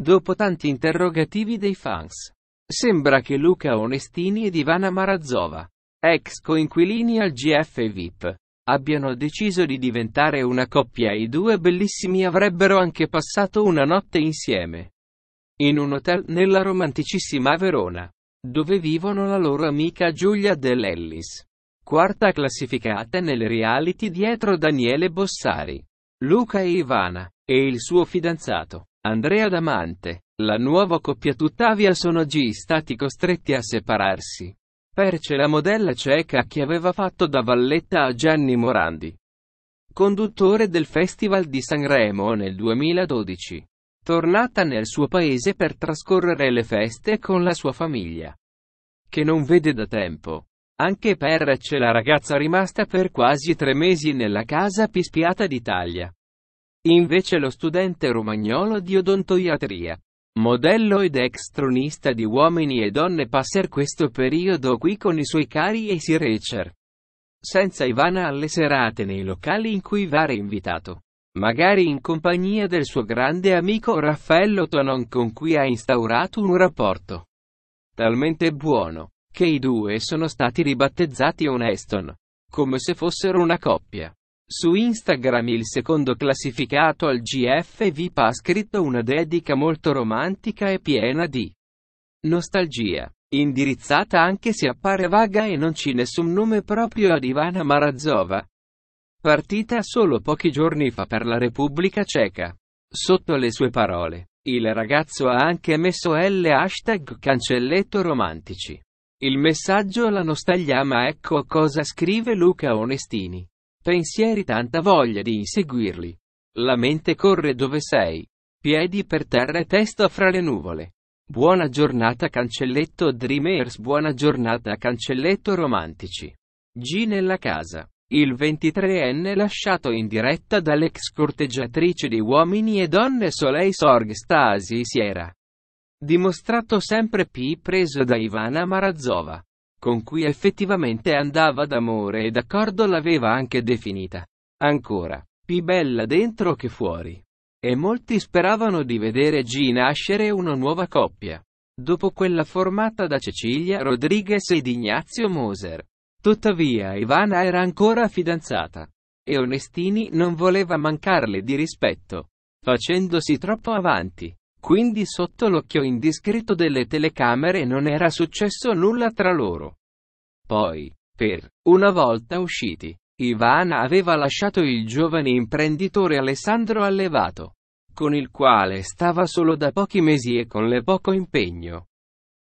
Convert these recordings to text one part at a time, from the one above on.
Dopo tanti interrogativi dei fans. Sembra che Luca Onestini ed Ivana Marazzova, ex coinquilini al GF VIP, abbiano deciso di diventare una coppia e i due bellissimi avrebbero anche passato una notte insieme. In un hotel nella romanticissima Verona, dove vivono la loro amica Giulia Dell'Ellis. Quarta classificata nel reality dietro Daniele Bossari, Luca e Ivana, e il suo fidanzato. Andrea Damante, la nuova coppia tuttavia sono G stati costretti a separarsi. Perce la modella cieca che aveva fatto da valletta a Gianni Morandi, conduttore del Festival di Sanremo nel 2012. Tornata nel suo paese per trascorrere le feste con la sua famiglia, che non vede da tempo. Anche Perce la ragazza rimasta per quasi tre mesi nella casa pispiata d'Italia Invece lo studente romagnolo di odontoiatria, modello ed ex tronista di uomini e donne passer questo periodo qui con i suoi cari e si recer. Senza Ivana alle serate nei locali in cui vare invitato magari in compagnia del suo grande amico Raffaello Tonon con cui ha instaurato un rapporto talmente buono, che i due sono stati ribattezzati Oneston, come se fossero una coppia. Su Instagram il secondo classificato al GF VIP ha scritto una dedica molto romantica e piena di nostalgia, indirizzata anche se appare vaga e non c'è nessun nome proprio ad Ivana Marazova. Partita solo pochi giorni fa per la Repubblica Ceca. Sotto le sue parole, il ragazzo ha anche messo L hashtag cancelletto romantici. Il messaggio la nostalgia ma ecco cosa scrive Luca Onestini. Pensieri tanta voglia di inseguirli. La mente corre dove sei. Piedi per terra e testa fra le nuvole. Buona giornata cancelletto Dreamers, buona giornata cancelletto Romantici. G nella casa. Il 23enne lasciato in diretta dall'ex corteggiatrice di uomini e donne Soleil Sorg Stasi era Dimostrato sempre P preso da Ivana Marazova con cui effettivamente andava d'amore e d'accordo l'aveva anche definita. Ancora, più bella dentro che fuori. E molti speravano di vedere G nascere una nuova coppia. Dopo quella formata da Cecilia Rodriguez ed Ignazio Moser. Tuttavia Ivana era ancora fidanzata. E Onestini non voleva mancarle di rispetto, facendosi troppo avanti. Quindi sotto l'occhio indiscreto delle telecamere non era successo nulla tra loro. Poi, per una volta usciti, Ivana aveva lasciato il giovane imprenditore Alessandro Allevato, con il quale stava solo da pochi mesi e con le poco impegno.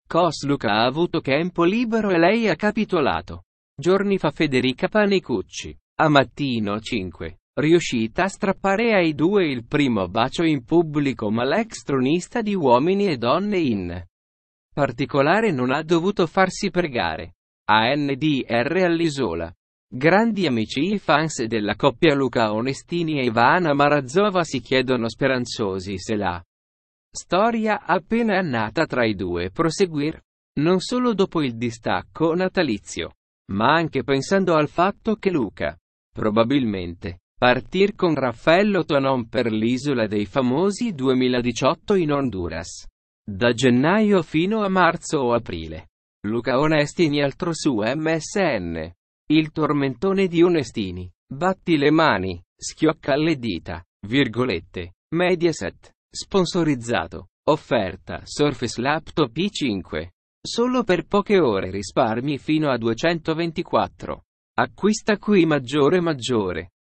Cosluca ha avuto tempo libero e lei ha capitolato. Giorni fa Federica Panicucci. A mattino 5 riuscita a strappare ai due il primo bacio in pubblico ma l'ex tronista di Uomini e Donne in particolare non ha dovuto farsi pregare. ANDR all'isola. Grandi amici e fans della coppia Luca Onestini e Ivana Marazzova si chiedono speranzosi se la storia appena nata tra i due proseguir, non solo dopo il distacco natalizio, ma anche pensando al fatto che Luca, probabilmente, Partir con Raffaello Tonon per l'isola dei famosi 2018 in Honduras. Da gennaio fino a marzo o aprile. Luca Onestini altro su MSN. Il tormentone di Onestini. Batti le mani, schiocca le dita, virgolette. Mediaset. Sponsorizzato. Offerta Surface Laptop i5. Solo per poche ore risparmi fino a 224. Acquista qui maggiore maggiore.